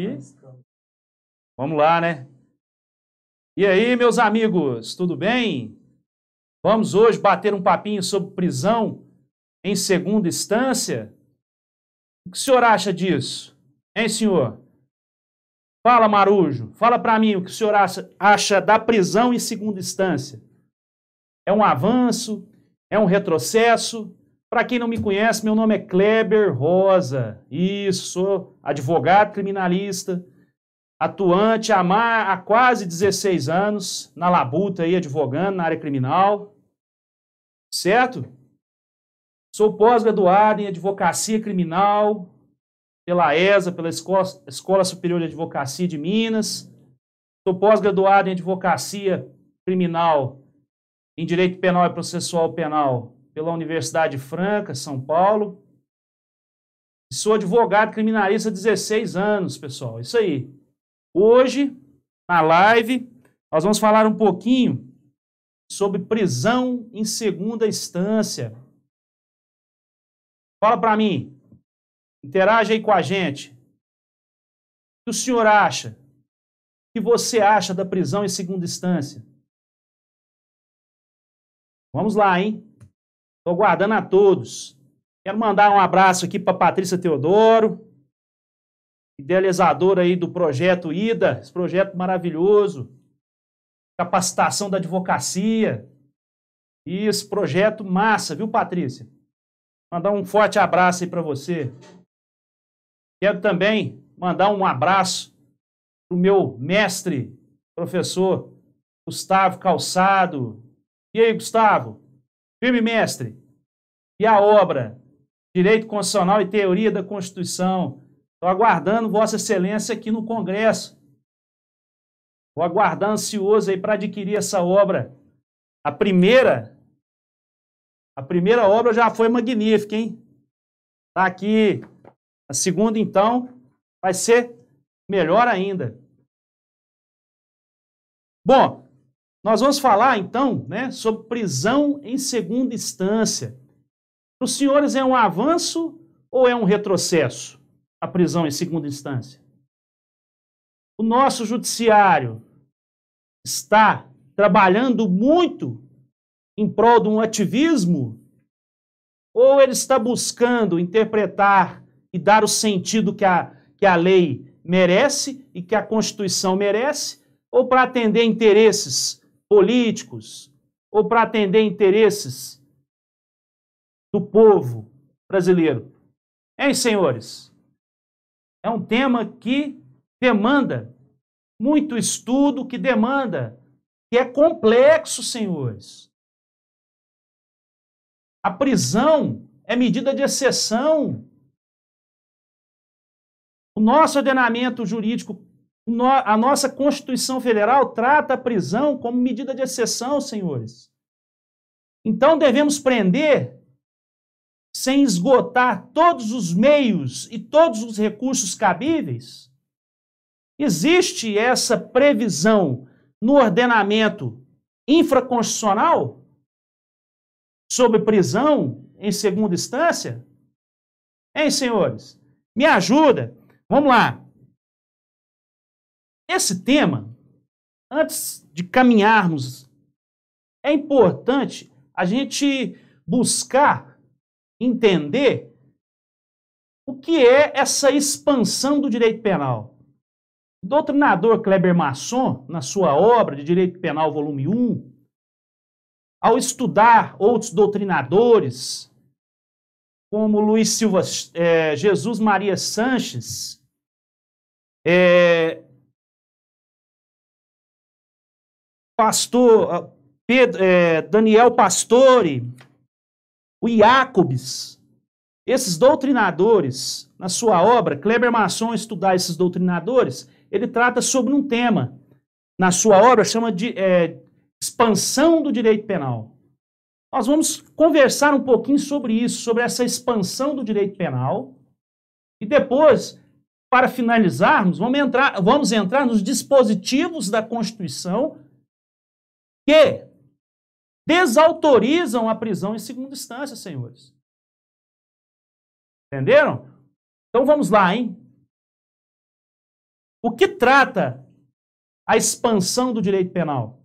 E vamos lá, né? E aí, meus amigos, tudo bem? Vamos hoje bater um papinho sobre prisão em segunda instância? O que o senhor acha disso? Hein, senhor? Fala, Marujo, fala para mim o que o senhor acha, acha da prisão em segunda instância. É um avanço? É um retrocesso? Para quem não me conhece, meu nome é Kleber Rosa. Isso, sou advogado criminalista, atuante há, quase 16 anos na labuta aí advogando na área criminal. Certo? Sou pós-graduado em advocacia criminal pela ESA, pela Escola, Escola Superior de Advocacia de Minas. Sou pós-graduado em advocacia criminal em direito penal e processual penal pela Universidade Franca, São Paulo. Sou advogado criminalista há 16 anos, pessoal. Isso aí. Hoje, na live, nós vamos falar um pouquinho sobre prisão em segunda instância. Fala para mim. Interage aí com a gente. O que o senhor acha? O que você acha da prisão em segunda instância? Vamos lá, hein? Estou aguardando a todos. Quero mandar um abraço aqui para Patrícia Teodoro, idealizadora aí do projeto IDA, esse projeto maravilhoso, capacitação da advocacia. E esse projeto massa, viu, Patrícia? Mandar um forte abraço aí para você. Quero também mandar um abraço para o meu mestre, professor Gustavo Calçado. E aí, Gustavo? Firme, mestre. E a obra, Direito Constitucional e Teoria da Constituição. Estou aguardando Vossa Excelência aqui no Congresso. Vou aguardar ansioso aí para adquirir essa obra. A primeira, a primeira obra já foi magnífica, hein? Está aqui. A segunda, então, vai ser melhor ainda. Bom, nós vamos falar então né, sobre prisão em segunda instância. Para os senhores é um avanço ou é um retrocesso a prisão em segunda instância? O nosso judiciário está trabalhando muito em prol de um ativismo ou ele está buscando interpretar e dar o sentido que a, que a lei merece e que a Constituição merece ou para atender interesses políticos ou para atender interesses do povo brasileiro. Hein, senhores? É um tema que demanda muito estudo, que demanda, que é complexo, senhores. A prisão é medida de exceção. O nosso ordenamento jurídico no, a nossa Constituição Federal trata a prisão como medida de exceção, senhores. Então devemos prender sem esgotar todos os meios e todos os recursos cabíveis? Existe essa previsão no ordenamento infraconstitucional sobre prisão em segunda instância? Hein, senhores? Me ajuda. Vamos lá. Esse tema, antes de caminharmos, é importante a gente buscar entender o que é essa expansão do direito penal. O doutrinador Kleber Masson, na sua obra de Direito Penal, volume 1, ao estudar outros doutrinadores, como Luiz Silva, é, Jesus Maria Sanches, é, pastor ah, Pedro, é, Daniel Pastore, o Iacobes, esses doutrinadores, na sua obra, Kleber Masson estudar esses doutrinadores, ele trata sobre um tema, na sua obra, chama de é, expansão do direito penal. Nós vamos conversar um pouquinho sobre isso, sobre essa expansão do direito penal. E depois, para finalizarmos, vamos entrar, vamos entrar nos dispositivos da Constituição que desautorizam a prisão em segunda instância, senhores. Entenderam? Então vamos lá, hein? O que trata a expansão do direito penal?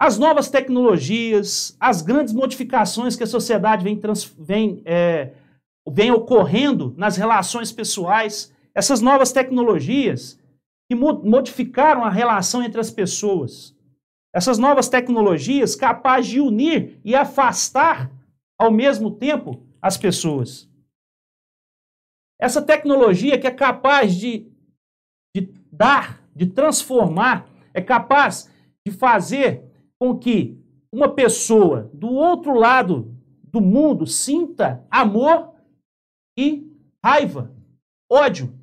As novas tecnologias, as grandes modificações que a sociedade vem, trans, vem, é, vem ocorrendo nas relações pessoais, essas novas tecnologias que modificaram a relação entre as pessoas. Essas novas tecnologias capazes de unir e afastar ao mesmo tempo as pessoas. Essa tecnologia que é capaz de, de dar, de transformar, é capaz de fazer com que uma pessoa do outro lado do mundo sinta amor e raiva, ódio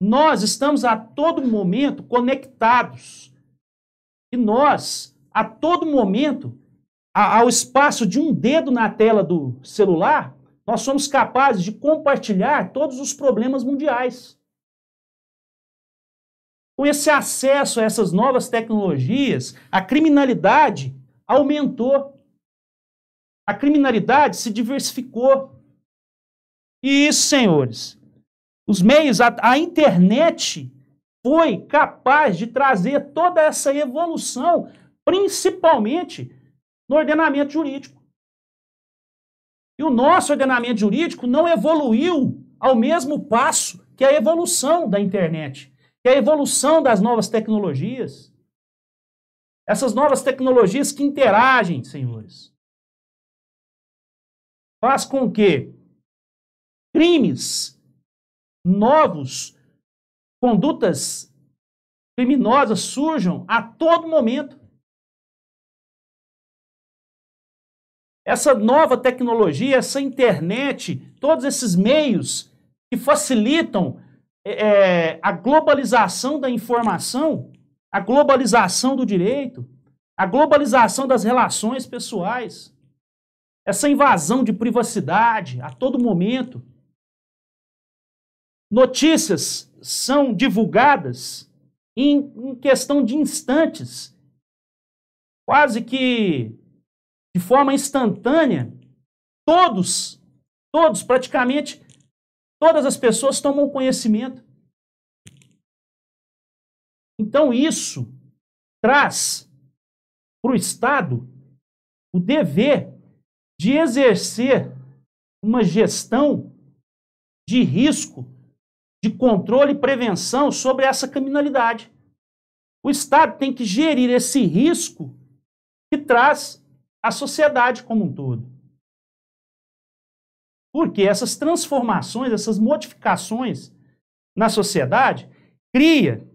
nós estamos a todo momento conectados. E nós, a todo momento, ao espaço de um dedo na tela do celular, nós somos capazes de compartilhar todos os problemas mundiais. Com esse acesso a essas novas tecnologias, a criminalidade aumentou. A criminalidade se diversificou. E isso, senhores, os meios, a, a internet foi capaz de trazer toda essa evolução, principalmente no ordenamento jurídico. E o nosso ordenamento jurídico não evoluiu ao mesmo passo que a evolução da internet, que a evolução das novas tecnologias. Essas novas tecnologias que interagem, senhores, faz com que crimes novos, condutas criminosas surjam a todo momento. Essa nova tecnologia, essa internet, todos esses meios que facilitam é, é, a globalização da informação, a globalização do direito, a globalização das relações pessoais, essa invasão de privacidade a todo momento. Notícias são divulgadas em, em questão de instantes, quase que de forma instantânea. Todos, todos, praticamente todas as pessoas tomam conhecimento. Então isso traz para o Estado o dever de exercer uma gestão de risco de controle e prevenção sobre essa criminalidade. O Estado tem que gerir esse risco que traz a sociedade como um todo. Porque essas transformações, essas modificações na sociedade cria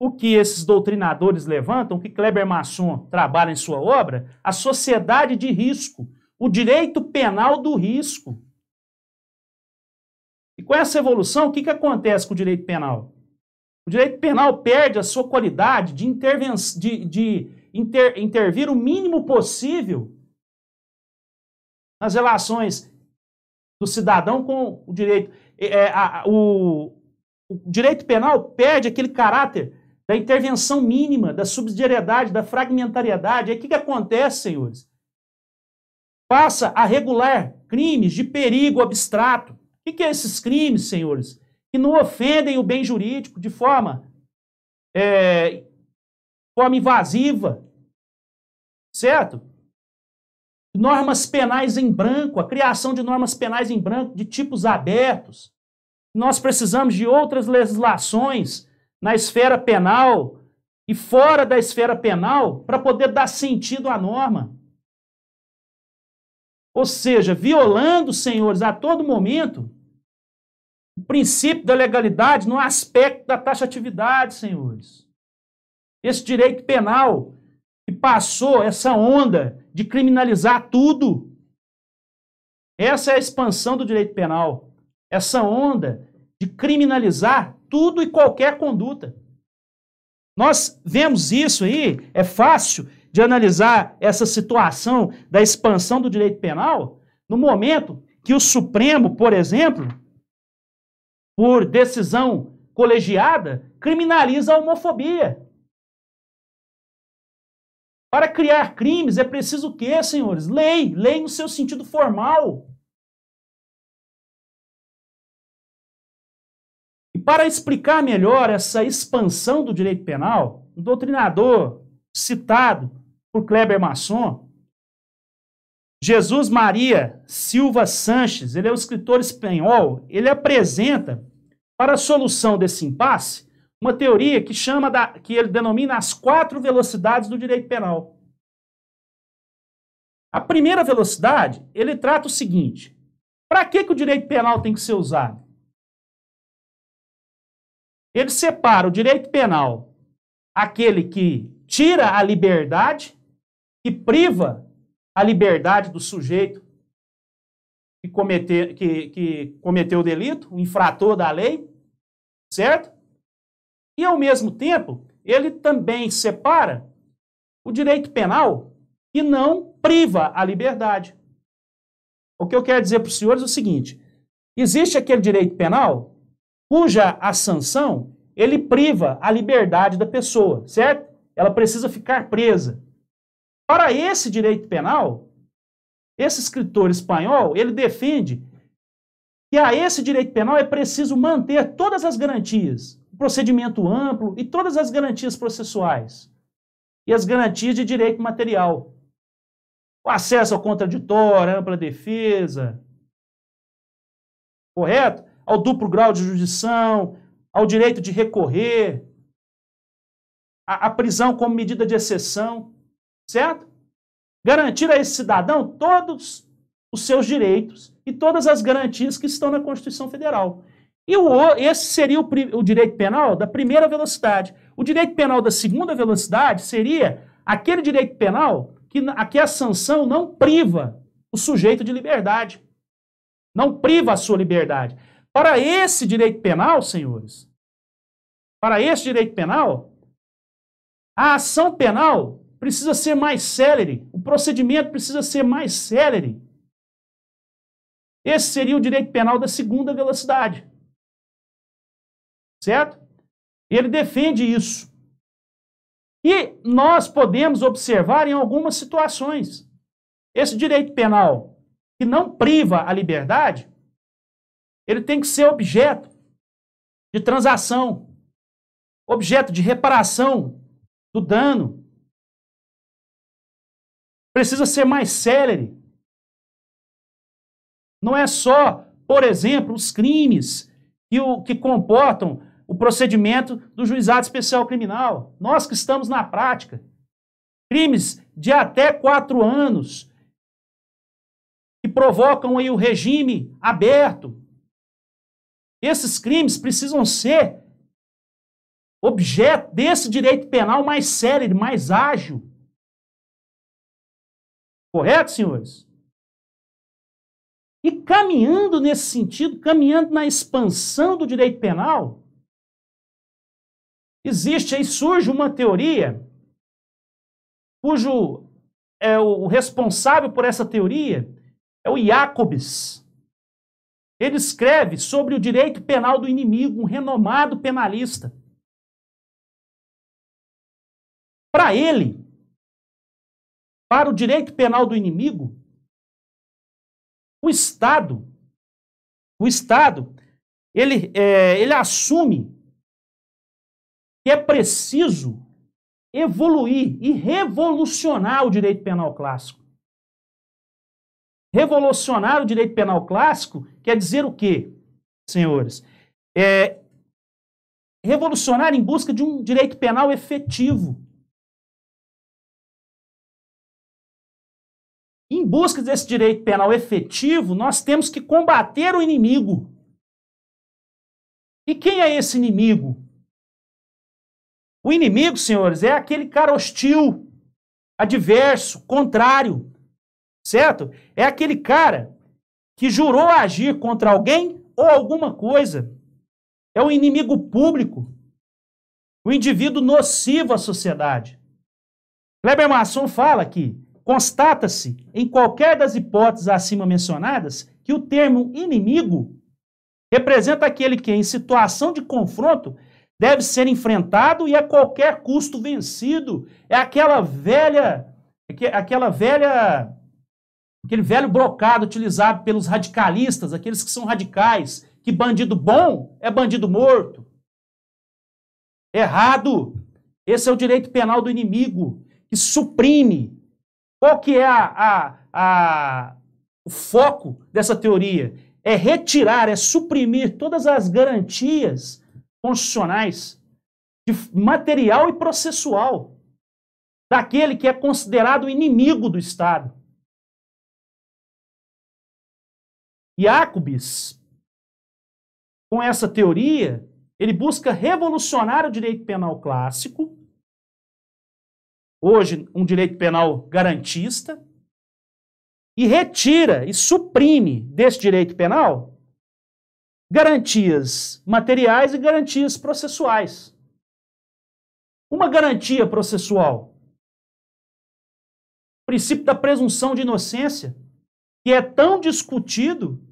o que esses doutrinadores levantam, o que Kleber Masson trabalha em sua obra, a sociedade de risco, o direito penal do risco. E com essa evolução, o que, que acontece com o direito penal? O direito penal perde a sua qualidade de, interven de, de inter intervir o mínimo possível nas relações do cidadão com o direito. É, a, o, o direito penal perde aquele caráter da intervenção mínima, da subsidiariedade, da fragmentariedade. Aí o que, que acontece, senhores? Passa a regular crimes de perigo abstrato, o que, que é esses crimes, senhores? Que não ofendem o bem jurídico de forma, é, forma invasiva, certo? Normas penais em branco, a criação de normas penais em branco de tipos abertos. Nós precisamos de outras legislações na esfera penal e fora da esfera penal para poder dar sentido à norma. Ou seja, violando, senhores, a todo momento o princípio da legalidade no aspecto da taxatividade, senhores. Esse direito penal que passou essa onda de criminalizar tudo. Essa é a expansão do direito penal. Essa onda de criminalizar tudo e qualquer conduta. Nós vemos isso aí, é fácil de analisar essa situação da expansão do direito penal no momento que o Supremo, por exemplo, por decisão colegiada, criminaliza a homofobia. Para criar crimes é preciso o quê, senhores? Lei, lei no seu sentido formal. E para explicar melhor essa expansão do direito penal, um doutrinador citado por Kleber Masson, Jesus Maria Silva Sanches, ele é um escritor espanhol, ele apresenta para a solução desse impasse uma teoria que chama da, que ele denomina as quatro velocidades do direito penal. A primeira velocidade, ele trata o seguinte: para que, que o direito penal tem que ser usado? Ele separa o direito penal, aquele que tira a liberdade que priva a liberdade do sujeito que, cometer, que, que cometeu o delito, o infrator da lei, certo? E, ao mesmo tempo, ele também separa o direito penal e não priva a liberdade. O que eu quero dizer para os senhores é o seguinte: existe aquele direito penal cuja a sanção ele priva a liberdade da pessoa, certo? Ela precisa ficar presa. Para esse direito penal, esse escritor espanhol, ele defende que a esse direito penal é preciso manter todas as garantias, o procedimento amplo e todas as garantias processuais e as garantias de direito material. O acesso ao contraditório, ampla defesa, correto? Ao duplo grau de jurisdição, ao direito de recorrer, a prisão como medida de exceção certo? Garantir a esse cidadão todos os seus direitos e todas as garantias que estão na Constituição Federal. E o, esse seria o, o direito penal da primeira velocidade. O direito penal da segunda velocidade seria aquele direito penal que a, que a sanção não priva o sujeito de liberdade. Não priva a sua liberdade. Para esse direito penal, senhores, para esse direito penal, a ação penal precisa ser mais célere, o procedimento precisa ser mais célere. Esse seria o direito penal da segunda velocidade. Certo? Ele defende isso. E nós podemos observar em algumas situações esse direito penal que não priva a liberdade, ele tem que ser objeto de transação, objeto de reparação do dano, precisa ser mais célere. Não é só, por exemplo, os crimes que, o, que comportam o procedimento do juizado especial criminal. Nós que estamos na prática. Crimes de até quatro anos que provocam aí o regime aberto. Esses crimes precisam ser objeto desse direito penal mais sério, mais ágil. Correto, senhores? E caminhando nesse sentido, caminhando na expansão do direito penal, existe aí, surge uma teoria cujo é, o responsável por essa teoria é o Jacobs. Ele escreve sobre o direito penal do inimigo, um renomado penalista. Para ele, para o direito penal do inimigo, o Estado, o Estado, ele, é, ele assume que é preciso evoluir e revolucionar o direito penal clássico. Revolucionar o direito penal clássico quer dizer o quê, senhores? É, revolucionar em busca de um direito penal efetivo em busca desse direito penal efetivo, nós temos que combater o inimigo. E quem é esse inimigo? O inimigo, senhores, é aquele cara hostil, adverso, contrário, certo? É aquele cara que jurou agir contra alguém ou alguma coisa. É o inimigo público, o indivíduo nocivo à sociedade. Kleber Masson fala aqui constata-se, em qualquer das hipóteses acima mencionadas, que o termo inimigo representa aquele que, em situação de confronto, deve ser enfrentado e a qualquer custo vencido. É aquela velha, aquela velha, aquele velho brocado utilizado pelos radicalistas, aqueles que são radicais, que bandido bom é bandido morto. Errado. Esse é o direito penal do inimigo, que suprime qual que é a, a, a, o foco dessa teoria? É retirar, é suprimir todas as garantias constitucionais de material e processual daquele que é considerado inimigo do Estado. Jacobs, com essa teoria, ele busca revolucionar o direito penal clássico hoje um direito penal garantista, e retira e suprime desse direito penal garantias materiais e garantias processuais. Uma garantia processual, o princípio da presunção de inocência, que é tão discutido,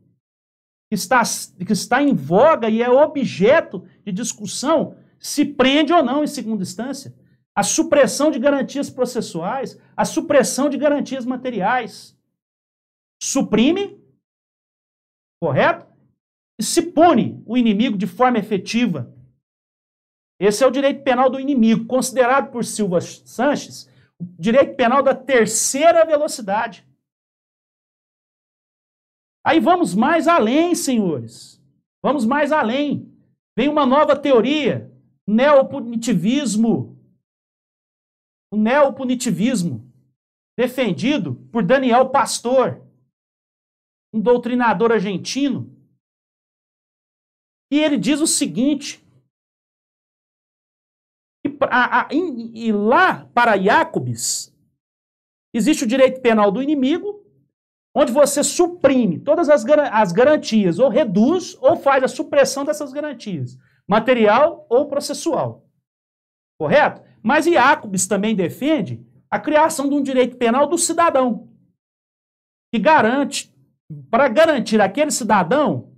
que está, que está em voga e é objeto de discussão, se prende ou não em segunda instância a supressão de garantias processuais, a supressão de garantias materiais. Suprime, correto? E se pune o inimigo de forma efetiva. Esse é o direito penal do inimigo, considerado por Silva Sanches o direito penal da terceira velocidade. Aí vamos mais além, senhores. Vamos mais além. Vem uma nova teoria, neopunitivismo, o neopunitivismo, defendido por Daniel Pastor, um doutrinador argentino. E ele diz o seguinte: e, a, e lá para Jacobs, existe o direito penal do inimigo, onde você suprime todas as, as garantias, ou reduz, ou faz a supressão dessas garantias, material ou processual. Correto? Mas Jacobs também defende a criação de um direito penal do cidadão, que garante, para garantir aquele cidadão,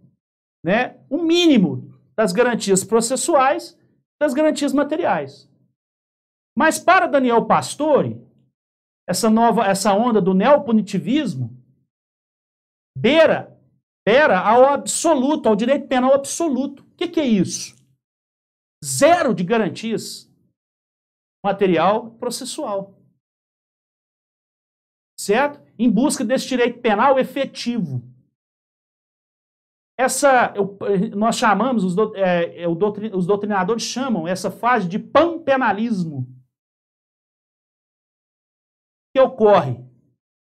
né, o mínimo das garantias processuais das garantias materiais. Mas para Daniel Pastore, essa nova essa onda do neopunitivismo beira beira ao absoluto, ao direito penal absoluto. O que, que é isso? Zero de garantias material processual. Certo? Em busca desse direito penal efetivo. Essa, eu, nós chamamos, os, do, é, é os doutrinadores chamam essa fase de panpenalismo. O que ocorre?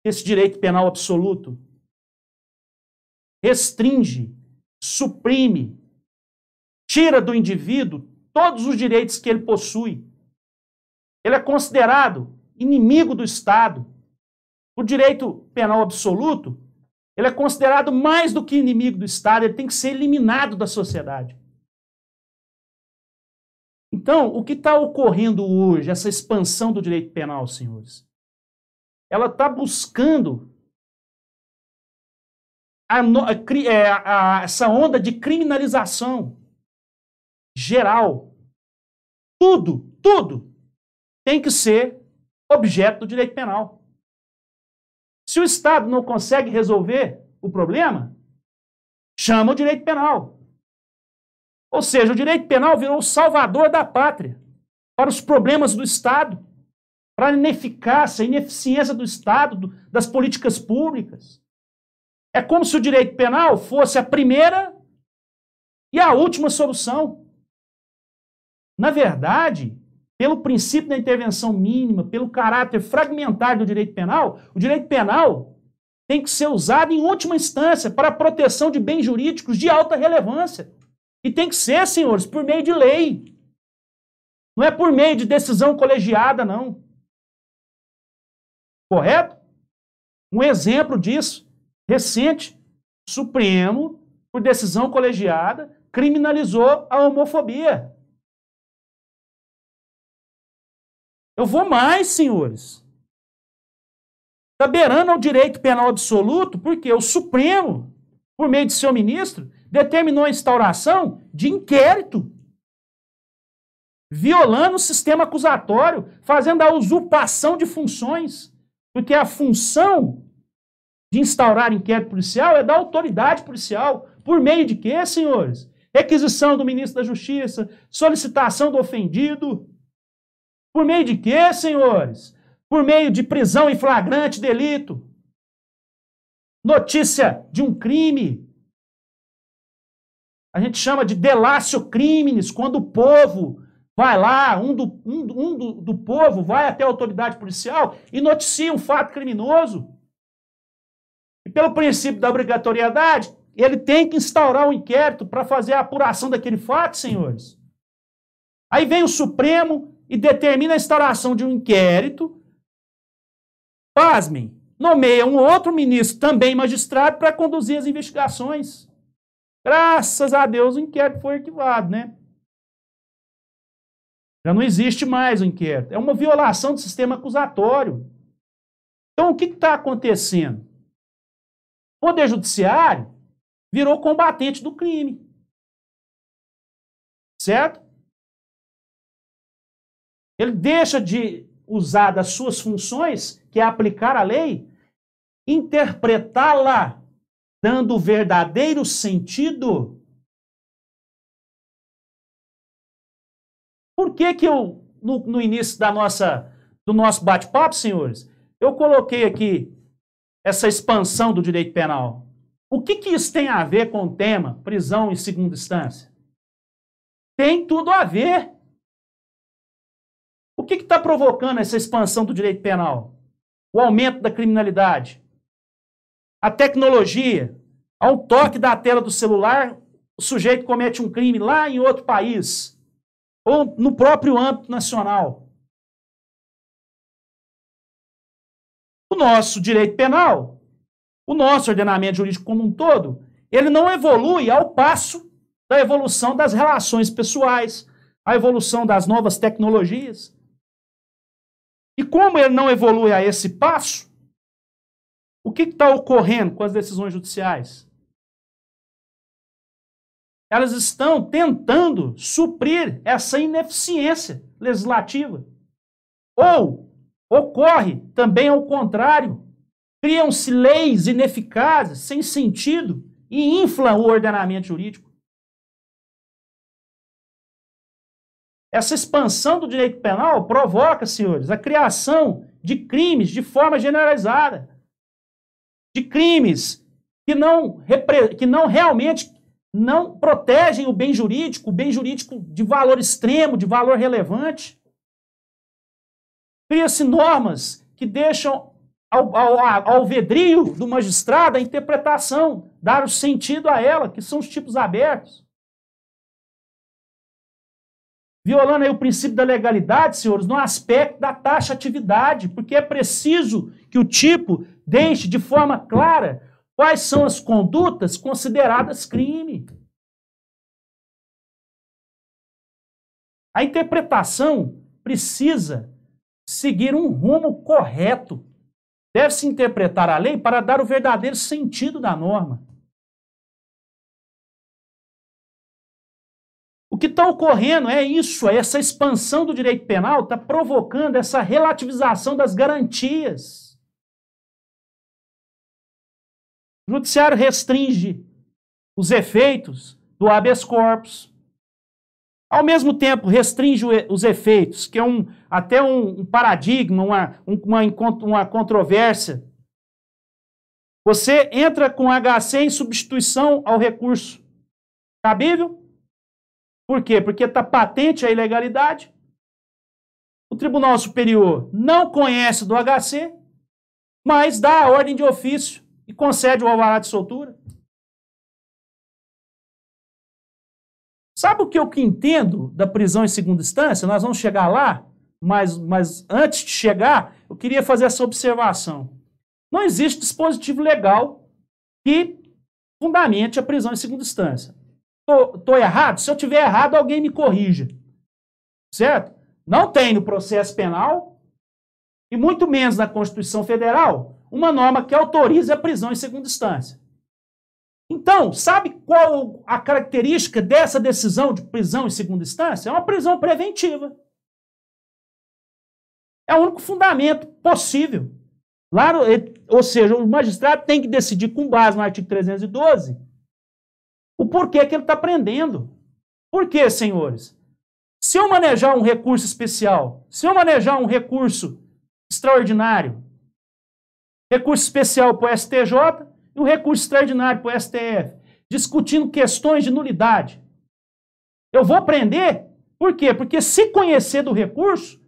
Esse direito penal absoluto restringe, suprime, tira do indivíduo todos os direitos que ele possui ele é considerado inimigo do Estado. O direito penal absoluto, ele é considerado mais do que inimigo do Estado, ele tem que ser eliminado da sociedade. Então, o que está ocorrendo hoje, essa expansão do direito penal, senhores? Ela está buscando a, a, é, a, essa onda de criminalização geral. Tudo, tudo, tem que ser objeto do direito penal. Se o Estado não consegue resolver o problema, chama o direito penal. Ou seja, o direito penal virou o salvador da pátria para os problemas do Estado, para a ineficácia, a ineficiência do Estado, do, das políticas públicas. É como se o direito penal fosse a primeira e a última solução. Na verdade, pelo princípio da intervenção mínima, pelo caráter fragmentar do direito penal, o direito penal tem que ser usado em última instância para a proteção de bens jurídicos de alta relevância. E tem que ser, senhores, por meio de lei. Não é por meio de decisão colegiada, não. Correto? Um exemplo disso, recente, Supremo, por decisão colegiada, criminalizou a homofobia. Eu vou mais, senhores. Está beirando ao direito penal absoluto, porque o Supremo, por meio de seu ministro, determinou a instauração de inquérito, violando o sistema acusatório, fazendo a usurpação de funções, porque a função de instaurar inquérito policial é da autoridade policial. Por meio de quê, senhores? Requisição do ministro da Justiça, solicitação do ofendido, por meio de quê, senhores? Por meio de prisão em flagrante delito, notícia de um crime. A gente chama de delácio crimes, quando o povo vai lá, um, do, um, um do, do povo vai até a autoridade policial e noticia um fato criminoso. E pelo princípio da obrigatoriedade, ele tem que instaurar um inquérito para fazer a apuração daquele fato, senhores. Aí vem o Supremo e determina a instauração de um inquérito. Pasmem, nomeia um outro ministro, também magistrado, para conduzir as investigações. Graças a Deus o inquérito foi arquivado, né? Já não existe mais o inquérito. É uma violação do sistema acusatório. Então, o que está acontecendo? O Poder Judiciário virou combatente do crime. Certo? Ele deixa de usar das suas funções, que é aplicar a lei, interpretá-la, dando o verdadeiro sentido. Por que que eu, no, no início da nossa, do nosso bate-papo, senhores, eu coloquei aqui essa expansão do direito penal? O que, que isso tem a ver com o tema prisão em segunda instância? Tem tudo a ver que está provocando essa expansão do direito penal? O aumento da criminalidade. A tecnologia. Ao toque da tela do celular, o sujeito comete um crime lá em outro país. Ou no próprio âmbito nacional. O nosso direito penal, o nosso ordenamento jurídico como um todo, ele não evolui ao passo da evolução das relações pessoais, a evolução das novas tecnologias. E como ele não evolui a esse passo, o que está ocorrendo com as decisões judiciais? Elas estão tentando suprir essa ineficiência legislativa. Ou ocorre também ao contrário, criam-se leis ineficazes, sem sentido, e inflam o ordenamento jurídico. Essa expansão do direito penal provoca, senhores, a criação de crimes de forma generalizada. De crimes que não, que não realmente não protegem o bem jurídico, o bem jurídico de valor extremo, de valor relevante. Cria-se normas que deixam ao, ao, ao vedrio do magistrado a interpretação, dar o sentido a ela, que são os tipos abertos violando aí o princípio da legalidade, senhores, no aspecto da taxatividade, porque é preciso que o tipo deixe de forma clara quais são as condutas consideradas crime. A interpretação precisa seguir um rumo correto. Deve-se interpretar a lei para dar o verdadeiro sentido da norma. O que está ocorrendo é isso, é essa expansão do direito penal está provocando essa relativização das garantias. O judiciário restringe os efeitos do habeas corpus. Ao mesmo tempo, restringe os efeitos, que é um, até um, um paradigma, uma, uma, uma controvérsia. Você entra com HC em substituição ao recurso. Cabível? Por quê? Porque está patente a ilegalidade. O Tribunal Superior não conhece do HC, mas dá a ordem de ofício e concede o alvará de soltura. Sabe o que eu que entendo da prisão em segunda instância? Nós vamos chegar lá, mas, mas antes de chegar, eu queria fazer essa observação. Não existe dispositivo legal que fundamente a prisão em segunda instância. Tô, tô errado? Se eu tiver errado, alguém me corrija. Certo? Não tem no processo penal e muito menos na Constituição Federal uma norma que autorize a prisão em segunda instância. Então, sabe qual a característica dessa decisão de prisão em segunda instância? É uma prisão preventiva. É o único fundamento possível. Lá, ou seja, o magistrado tem que decidir com base no artigo 312 o porquê que ele está prendendo. Por quê, senhores? Se eu manejar um recurso especial, se eu manejar um recurso extraordinário, recurso especial para o STJ e um recurso extraordinário para o STF, discutindo questões de nulidade, eu vou prender? Por quê? Porque se conhecer do recurso,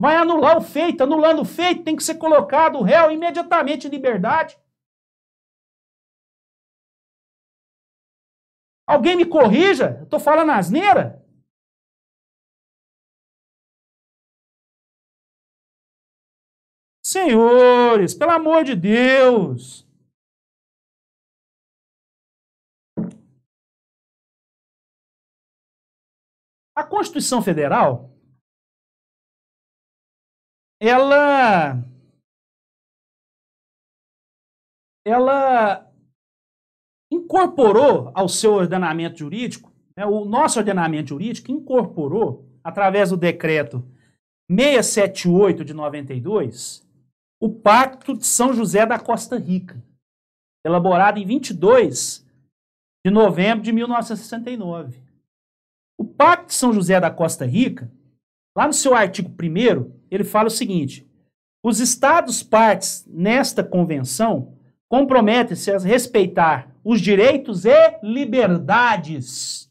vai anular o feito. Anulando o feito, tem que ser colocado o réu imediatamente em liberdade. Alguém me corrija? Estou falando asneira? Senhores, pelo amor de Deus! A Constituição Federal ela ela incorporou ao seu ordenamento jurídico, né, o nosso ordenamento jurídico incorporou, através do decreto 678 de 92, o Pacto de São José da Costa Rica, elaborado em 22 de novembro de 1969. O Pacto de São José da Costa Rica, lá no seu artigo 1, ele fala o seguinte: os estados partes nesta convenção compromete-se a respeitar os direitos e liberdades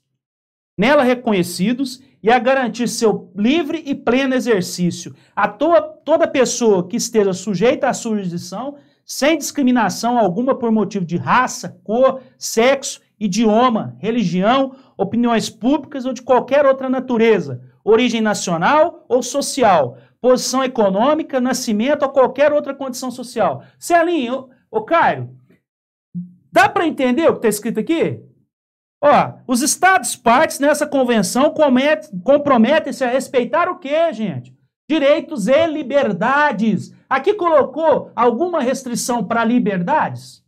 nela reconhecidos e a garantir seu livre e pleno exercício a toa, toda pessoa que esteja sujeita à sua jurisdição, sem discriminação alguma por motivo de raça, cor, sexo, idioma, religião, opiniões públicas ou de qualquer outra natureza, origem nacional ou social, posição econômica, nascimento ou qualquer outra condição social. Celinho, Ô, Cairo, dá para entender o que está escrito aqui? Ó, os estados partes nessa convenção comprometem-se a respeitar o quê, gente? Direitos e liberdades. Aqui colocou alguma restrição para liberdades?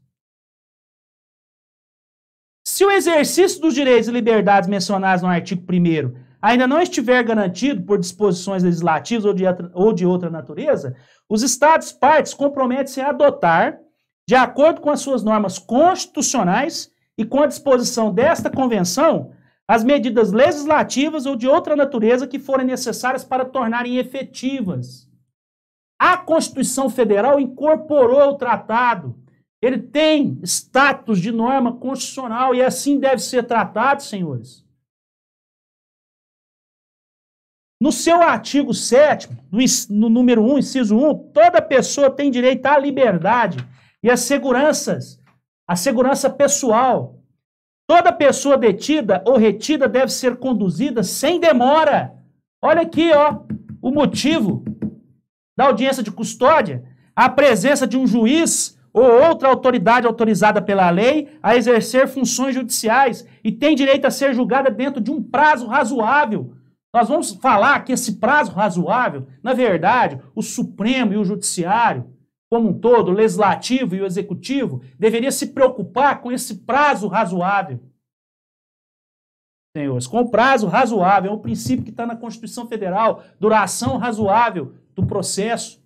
Se o exercício dos direitos e liberdades mencionados no artigo 1 ainda não estiver garantido por disposições legislativas ou de, outra, ou de outra natureza, os Estados partes comprometem-se a adotar de acordo com as suas normas constitucionais e com a disposição desta convenção, as medidas legislativas ou de outra natureza que forem necessárias para tornarem efetivas. A Constituição Federal incorporou o tratado. Ele tem status de norma constitucional e assim deve ser tratado, senhores. No seu artigo 7, no, número 1, inciso 1, toda pessoa tem direito à liberdade e as seguranças, a segurança pessoal. Toda pessoa detida ou retida deve ser conduzida sem demora. Olha aqui, ó, o motivo da audiência de custódia, a presença de um juiz ou outra autoridade autorizada pela lei a exercer funções judiciais e tem direito a ser julgada dentro de um prazo razoável. Nós vamos falar que esse prazo razoável, na verdade, o Supremo e o Judiciário como um todo, o legislativo e o executivo, deveria se preocupar com esse prazo razoável. Senhores, com o prazo razoável, é um princípio que está na Constituição Federal, duração razoável do processo,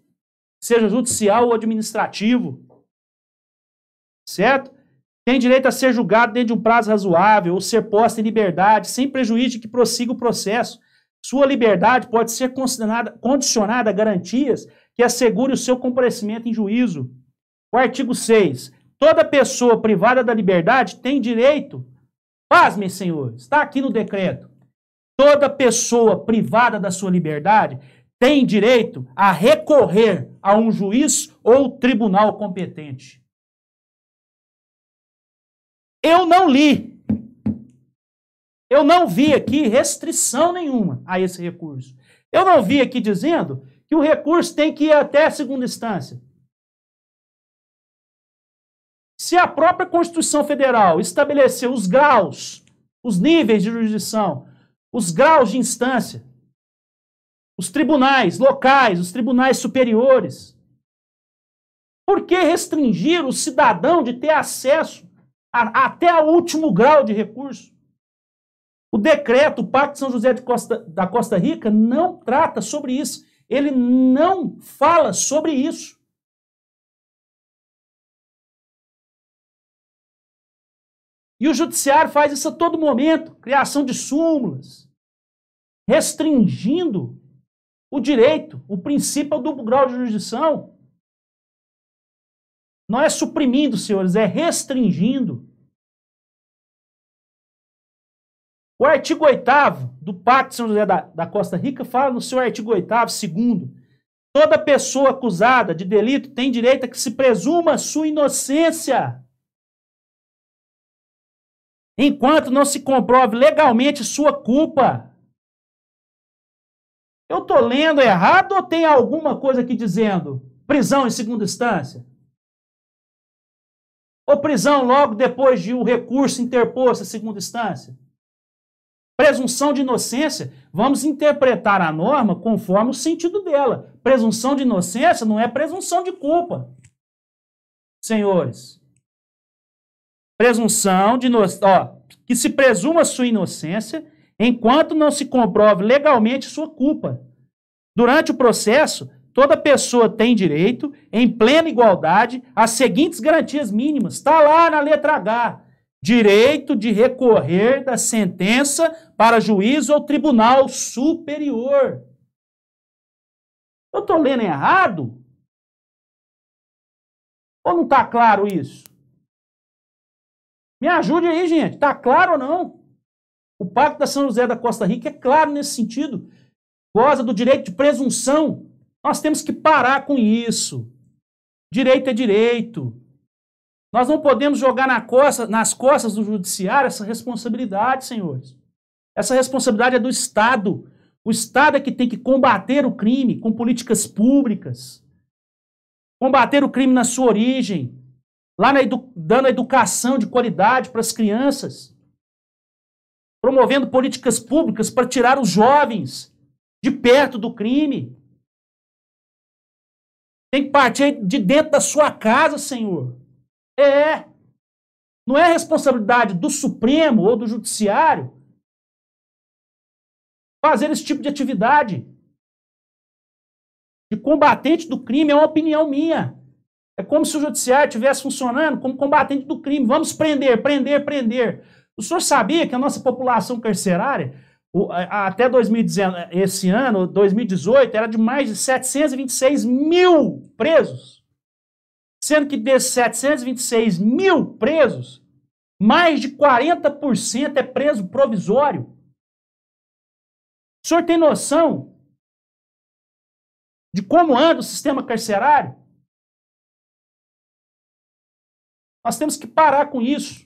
seja judicial ou administrativo. Certo? Tem direito a ser julgado dentro de um prazo razoável ou ser posto em liberdade, sem prejuízo de que prossiga o processo. Sua liberdade pode ser condicionada a garantias que assegure o seu comparecimento em juízo. O artigo 6. Toda pessoa privada da liberdade tem direito, pasmem, senhores, está aqui no decreto. Toda pessoa privada da sua liberdade tem direito a recorrer a um juiz ou tribunal competente. Eu não li, eu não vi aqui restrição nenhuma a esse recurso. Eu não vi aqui dizendo que o recurso tem que ir até a segunda instância. Se a própria Constituição Federal estabeleceu os graus, os níveis de jurisdição, os graus de instância, os tribunais locais, os tribunais superiores, por que restringir o cidadão de ter acesso a, até o último grau de recurso? O decreto, o Pacto de São José de Costa, da Costa Rica, não trata sobre isso. Ele não fala sobre isso. E o judiciário faz isso a todo momento, criação de súmulas, restringindo o direito, o princípio do grau de jurisdição. Não é suprimindo, senhores, é restringindo. O artigo 8 do Pacto de São José da, da Costa Rica fala no seu artigo 8 segundo, toda pessoa acusada de delito tem direito a que se presuma sua inocência enquanto não se comprove legalmente sua culpa. Eu tô lendo errado ou tem alguma coisa aqui dizendo prisão em segunda instância? Ou prisão logo depois de o um recurso interposto à segunda instância? Presunção de inocência, vamos interpretar a norma conforme o sentido dela. Presunção de inocência não é presunção de culpa. Senhores, presunção de inocência, ó, que se presuma sua inocência enquanto não se comprove legalmente sua culpa. Durante o processo, toda pessoa tem direito, em plena igualdade, às seguintes garantias mínimas. Está lá na letra H direito de recorrer da sentença para juízo ou tribunal superior. Eu estou lendo errado? Ou não está claro isso? Me ajude aí, gente. Está claro ou não? O Pacto da São José da Costa Rica é claro nesse sentido. Goza do direito de presunção. Nós temos que parar com isso. Direito é direito. Nós não podemos jogar na costa, nas costas do judiciário essa responsabilidade, senhores. Essa responsabilidade é do Estado. O Estado é que tem que combater o crime com políticas públicas, combater o crime na sua origem, lá na edu dando educação de qualidade para as crianças, promovendo políticas públicas para tirar os jovens de perto do crime. Tem que partir de dentro da sua casa, Senhor. É. Não é responsabilidade do Supremo ou do Judiciário fazer esse tipo de atividade. De combatente do crime é uma opinião minha. É como se o judiciário estivesse funcionando como combatente do crime. Vamos prender, prender, prender. O senhor sabia que a nossa população carcerária, até 2019, esse ano, 2018, era de mais de 726 mil presos? sendo que desses 726 mil presos, mais de 40% é preso provisório. O senhor tem noção de como anda o sistema carcerário? Nós temos que parar com isso,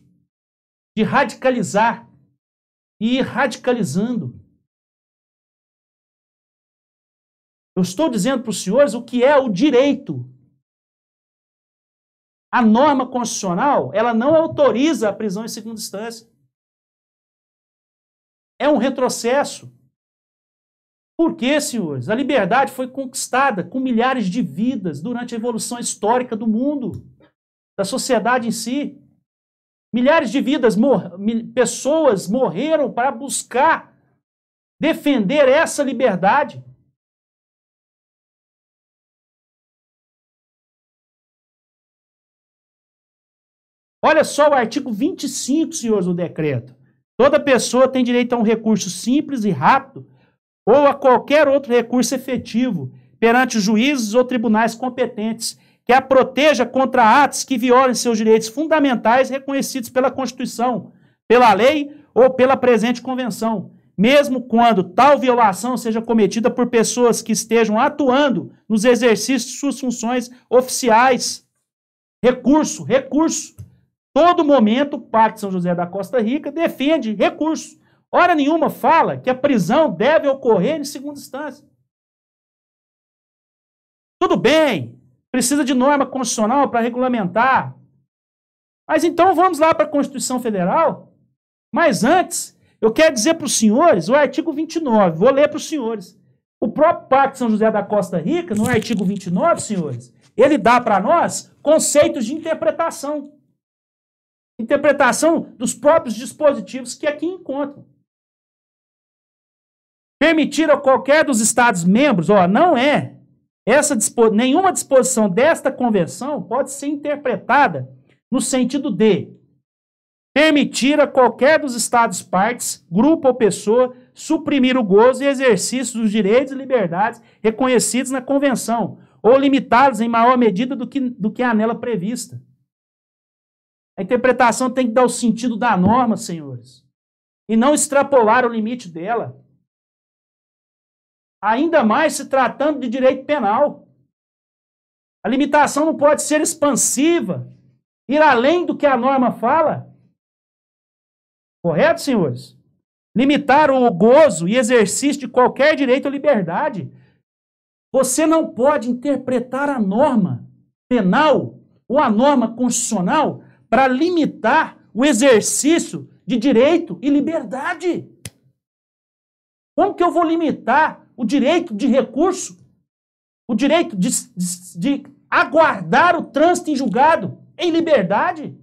de radicalizar e ir radicalizando. Eu estou dizendo para os senhores o que é o direito a norma constitucional, ela não autoriza a prisão em segunda instância. É um retrocesso. Por quê, senhores? A liberdade foi conquistada com milhares de vidas durante a evolução histórica do mundo, da sociedade em si. Milhares de vidas, mor pessoas morreram para buscar defender essa liberdade. Olha só o artigo 25, senhores, do decreto. Toda pessoa tem direito a um recurso simples e rápido ou a qualquer outro recurso efetivo perante os juízes ou tribunais competentes que a proteja contra atos que violem seus direitos fundamentais reconhecidos pela Constituição, pela lei ou pela presente convenção, mesmo quando tal violação seja cometida por pessoas que estejam atuando nos exercícios de suas funções oficiais. Recurso, recurso. Todo momento, o Pacto São José da Costa Rica defende recurso. Hora nenhuma fala que a prisão deve ocorrer em segunda instância. Tudo bem, precisa de norma constitucional para regulamentar. Mas então vamos lá para a Constituição Federal. Mas antes, eu quero dizer para os senhores o artigo 29. Vou ler para os senhores. O próprio Pacto São José da Costa Rica, no artigo 29, senhores, ele dá para nós conceitos de interpretação interpretação dos próprios dispositivos que aqui encontram. Permitir a qualquer dos Estados-membros, ó, não é. Essa dispo, nenhuma disposição desta convenção pode ser interpretada no sentido de permitir a qualquer dos Estados partes, grupo ou pessoa, suprimir o gozo e exercício dos direitos e liberdades reconhecidos na Convenção, ou limitados em maior medida do que, do que a nela prevista a interpretação tem que dar o sentido da norma, senhores, e não extrapolar o limite dela. Ainda mais se tratando de direito penal. A limitação não pode ser expansiva, ir além do que a norma fala. Correto, senhores? Limitar o gozo e exercício de qualquer direito ou liberdade. Você não pode interpretar a norma penal ou a norma constitucional para limitar o exercício de direito e liberdade. Como que eu vou limitar o direito de recurso, o direito de, de, de aguardar o trânsito em julgado em liberdade?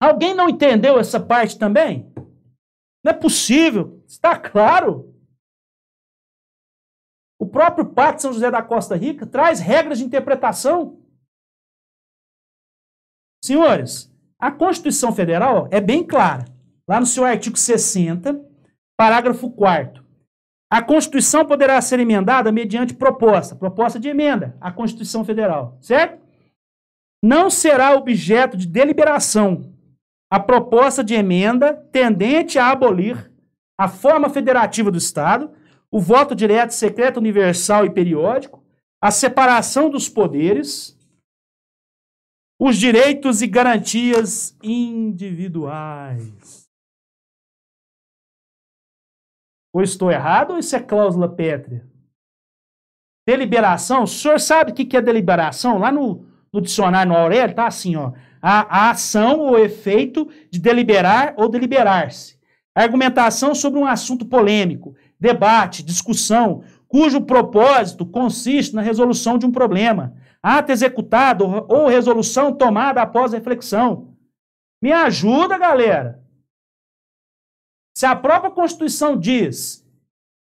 Alguém não entendeu essa parte também? Não é possível, está claro. O próprio Pacto São José da Costa Rica traz regras de interpretação Senhores, a Constituição Federal é bem clara. Lá no seu artigo 60, parágrafo 4 a Constituição poderá ser emendada mediante proposta, proposta de emenda à Constituição Federal, certo? Não será objeto de deliberação a proposta de emenda tendente a abolir a forma federativa do Estado, o voto direto, secreto, universal e periódico, a separação dos poderes, os direitos e garantias individuais. Ou estou errado ou isso é cláusula pétrea? Deliberação, o senhor sabe o que é deliberação? Lá no, no dicionário no Aurélio tá assim, ó. A, a ação ou efeito de deliberar ou deliberar-se. Argumentação sobre um assunto polêmico, debate, discussão, cujo propósito consiste na resolução de um problema, ato executado ou resolução tomada após reflexão. Me ajuda, galera. Se a própria Constituição diz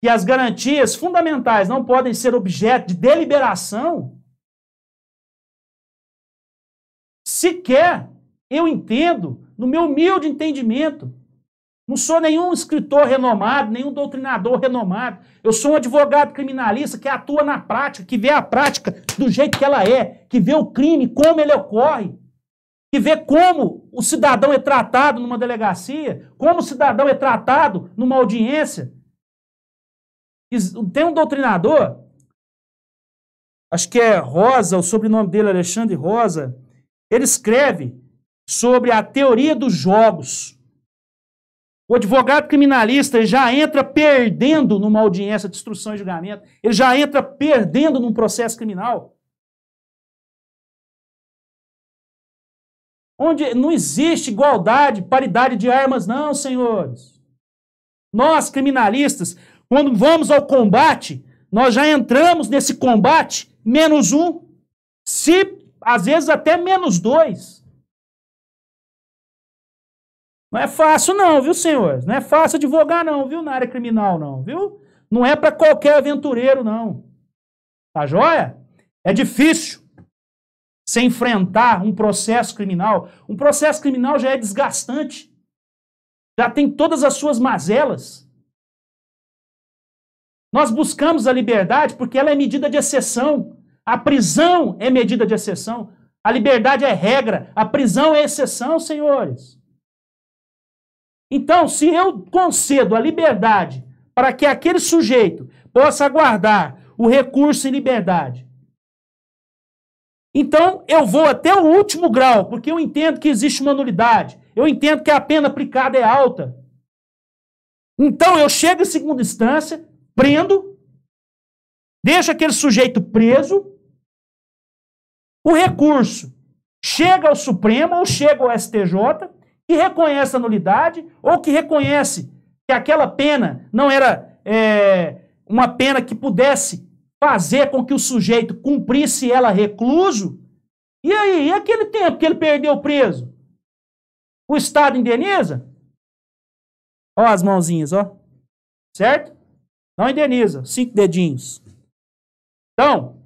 que as garantias fundamentais não podem ser objeto de deliberação, sequer eu entendo, no meu humilde entendimento, não sou nenhum escritor renomado, nenhum doutrinador renomado. Eu sou um advogado criminalista que atua na prática, que vê a prática do jeito que ela é, que vê o crime, como ele ocorre, que vê como o cidadão é tratado numa delegacia, como o cidadão é tratado numa audiência. Tem um doutrinador, acho que é Rosa, o sobrenome dele é Alexandre Rosa, ele escreve sobre a teoria dos jogos o advogado criminalista já entra perdendo numa audiência de instrução e julgamento, ele já entra perdendo num processo criminal. Onde não existe igualdade, paridade de armas, não, senhores. Nós, criminalistas, quando vamos ao combate, nós já entramos nesse combate menos um, se às vezes até menos dois. Não é fácil não, viu, senhores? Não é fácil advogar não, viu, na área criminal não, viu? Não é para qualquer aventureiro não. Tá joia? É difícil se enfrentar um processo criminal. Um processo criminal já é desgastante. Já tem todas as suas mazelas. Nós buscamos a liberdade porque ela é medida de exceção. A prisão é medida de exceção. A liberdade é regra. A prisão é exceção, senhores. Então, se eu concedo a liberdade para que aquele sujeito possa guardar o recurso em liberdade, então eu vou até o último grau, porque eu entendo que existe uma nulidade, eu entendo que a pena aplicada é alta. Então eu chego em segunda instância, prendo, deixo aquele sujeito preso, o recurso chega ao Supremo ou chega ao STJ, que reconhece a nulidade ou que reconhece que aquela pena não era é, uma pena que pudesse fazer com que o sujeito cumprisse ela recluso. E aí, e aquele tempo que ele perdeu preso? O Estado indeniza? Ó as mãozinhas, ó. Certo? Não indeniza. Cinco dedinhos. Então,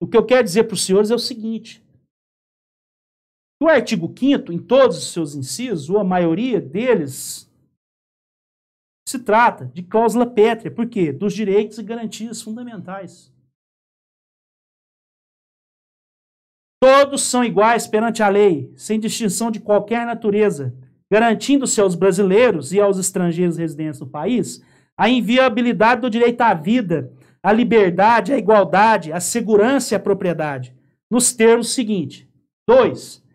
o que eu quero dizer para os senhores é o seguinte. O artigo 5, em todos os seus incisos, ou a maioria deles, se trata de cláusula pétrea, por quê? Dos direitos e garantias fundamentais. Todos são iguais perante a lei, sem distinção de qualquer natureza, garantindo-se aos brasileiros e aos estrangeiros residentes no país a inviabilidade do direito à vida, à liberdade, à igualdade, à segurança e à propriedade, nos termos seguintes. 2.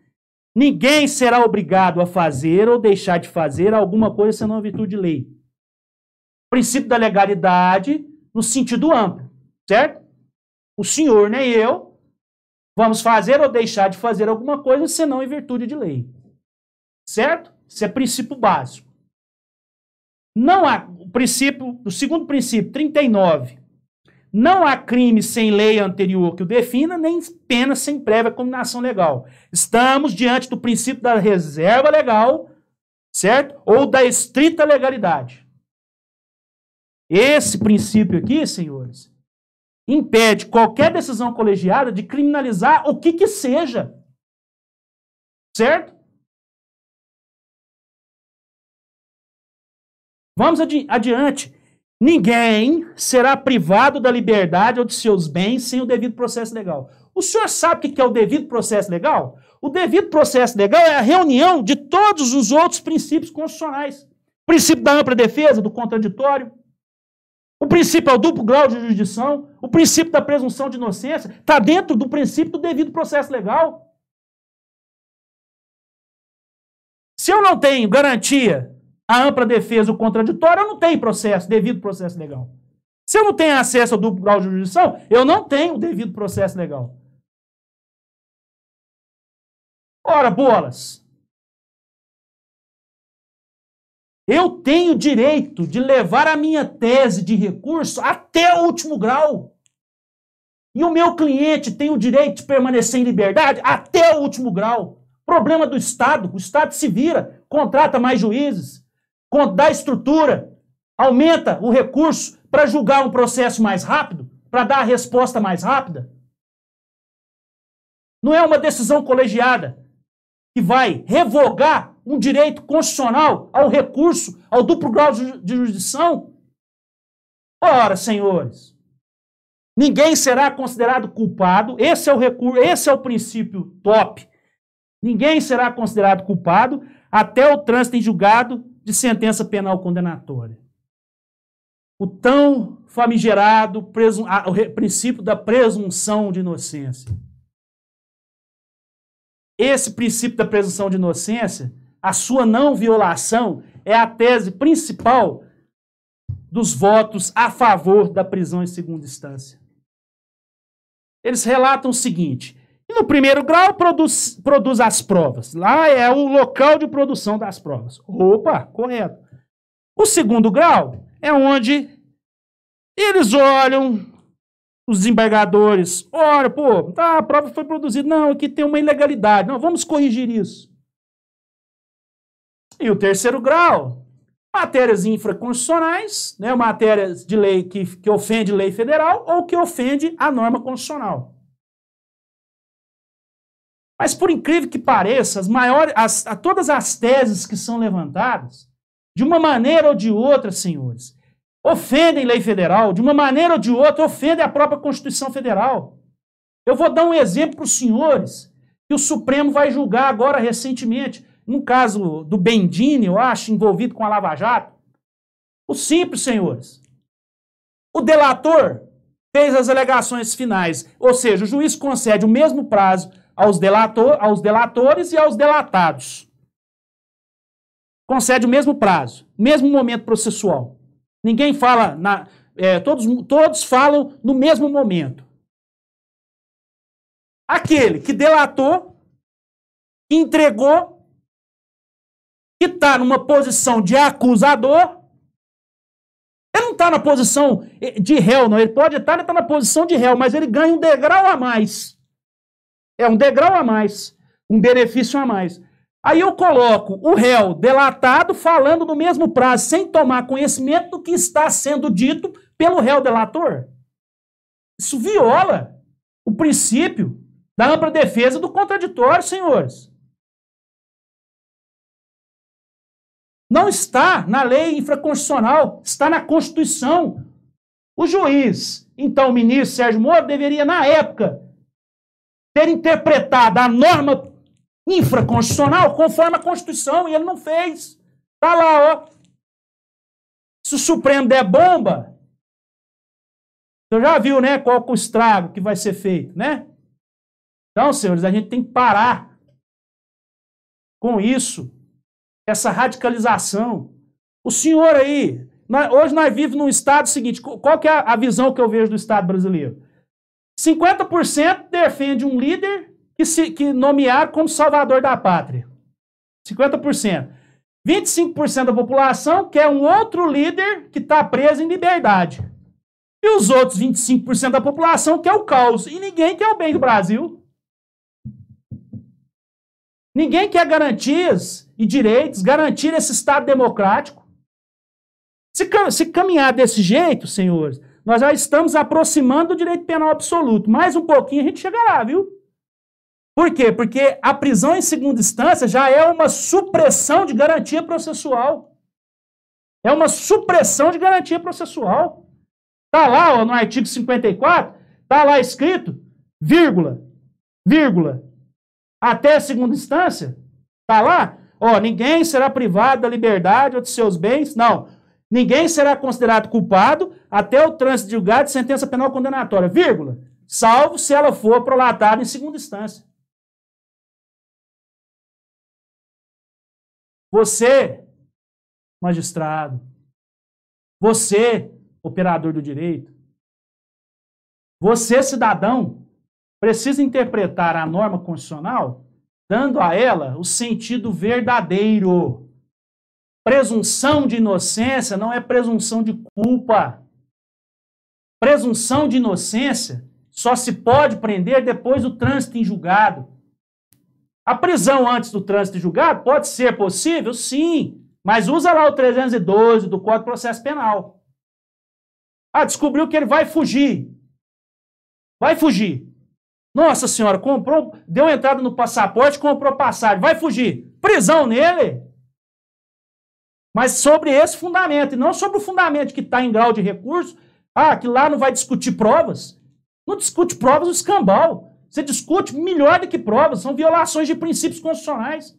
Ninguém será obrigado a fazer ou deixar de fazer alguma coisa senão a virtude de lei. O princípio da legalidade no sentido amplo, certo? O senhor nem né, eu vamos fazer ou deixar de fazer alguma coisa senão em virtude de lei. Certo? Isso é princípio básico. Não há o princípio, o segundo princípio, 39. Não há crime sem lei anterior que o defina, nem pena sem prévia combinação legal. Estamos diante do princípio da reserva legal, certo? Ou da estrita legalidade. Esse princípio aqui, senhores, impede qualquer decisão colegiada de criminalizar o que que seja. Certo? Vamos adi adiante. Ninguém será privado da liberdade ou de seus bens sem o devido processo legal. O senhor sabe o que é o devido processo legal? O devido processo legal é a reunião de todos os outros princípios constitucionais. O princípio da ampla defesa, do contraditório, o princípio é o duplo grau de jurisdição, o princípio da presunção de inocência, está dentro do princípio do devido processo legal. Se eu não tenho garantia a ampla defesa, o contraditório, eu não tenho processo, devido processo legal. Se eu não tenho acesso ao duplo grau de jurisdição, eu não tenho o devido processo legal. Ora, bolas! Eu tenho direito de levar a minha tese de recurso até o último grau. E o meu cliente tem o direito de permanecer em liberdade até o último grau. Problema do Estado. O Estado se vira, contrata mais juízes, dá estrutura, aumenta o recurso para julgar um processo mais rápido, para dar a resposta mais rápida? Não é uma decisão colegiada que vai revogar um direito constitucional ao recurso, ao duplo grau de jurisdição? Ora, senhores, ninguém será considerado culpado. Esse é o recurso, esse é o princípio top. Ninguém será considerado culpado até o trânsito em julgado de sentença penal condenatória. O tão famigerado o princípio da presunção de inocência. Esse princípio da presunção de inocência, a sua não violação, é a tese principal dos votos a favor da prisão em segunda instância. Eles relatam o seguinte: no primeiro grau, produz, produz as provas. Lá é o local de produção das provas. Opa, correto. O segundo grau é onde eles olham, os desembargadores, olha, pô, tá, a prova foi produzida. Não, aqui tem uma ilegalidade. Não, vamos corrigir isso. E o terceiro grau, matérias infraconstitucionais, né, matérias de lei que, que ofende lei federal ou que ofende a norma constitucional. Mas, por incrível que pareça, as maiores, as, a todas as teses que são levantadas, de uma maneira ou de outra, senhores, ofendem lei federal, de uma maneira ou de outra, ofendem a própria Constituição Federal. Eu vou dar um exemplo para os senhores, que o Supremo vai julgar agora recentemente, no caso do Bendini, eu acho, envolvido com a Lava Jato. O simples, senhores. O delator fez as alegações finais, ou seja, o juiz concede o mesmo prazo aos, delator, aos delatores e aos delatados. Concede o mesmo prazo, mesmo momento processual. Ninguém fala, na, é, todos, todos falam no mesmo momento. Aquele que delatou, que entregou, que está numa posição de acusador, ele não está na posição eh, de réu, não. Ele pode estar, tá, ele está na posição de réu, mas ele ganha um degrau a mais. É um degrau a mais, um benefício a mais. Aí eu coloco o réu delatado falando no mesmo prazo, sem tomar conhecimento do que está sendo dito pelo réu delator. Isso viola o princípio da ampla defesa do contraditório, senhores. Não está na lei infraconstitucional, está na Constituição. O juiz, então o ministro Sérgio Moro, deveria, na época, ter interpretado a norma infraconstitucional conforme a Constituição, e ele não fez. Tá lá, ó. Se o Supremo der bomba, você já viu, né, qual é o estrago que vai ser feito, né? Então, senhores, a gente tem que parar com isso, essa radicalização. O senhor aí, hoje nós vivemos num estado seguinte, qual que é a visão que eu vejo do Estado brasileiro? 50% defende um líder que, se, que nomear como salvador da pátria. 50%. 25% da população quer um outro líder que está preso em liberdade. E os outros 25% da população quer o caos. E ninguém quer o bem do Brasil. Ninguém quer garantias e direitos, garantir esse Estado democrático. Se, se caminhar desse jeito, senhores, nós já estamos aproximando o direito penal absoluto. Mais um pouquinho a gente chega lá, viu? Por quê? Porque a prisão em segunda instância já é uma supressão de garantia processual. É uma supressão de garantia processual. Está lá ó, no artigo 54, está lá escrito, vírgula, vírgula, até segunda instância, está lá, ó, ninguém será privado da liberdade ou de seus bens, não, Ninguém será considerado culpado até o trânsito de julgado de sentença penal condenatória, vírgula, salvo se ela for prolatada em segunda instância. Você, magistrado, você, operador do direito, você, cidadão, precisa interpretar a norma constitucional dando a ela o sentido verdadeiro Presunção de inocência não é presunção de culpa. Presunção de inocência só se pode prender depois do trânsito em julgado. A prisão antes do trânsito em julgado pode ser possível? Sim, mas usa lá o 312 do Código de Processo Penal. Ah, descobriu que ele vai fugir. Vai fugir. Nossa senhora, comprou, deu entrada no passaporte, comprou passagem, vai fugir. Prisão nele? mas sobre esse fundamento, e não sobre o fundamento que está em grau de recurso. Ah, que lá não vai discutir provas. Não discute provas o escambau. Você discute melhor do que provas. São violações de princípios constitucionais.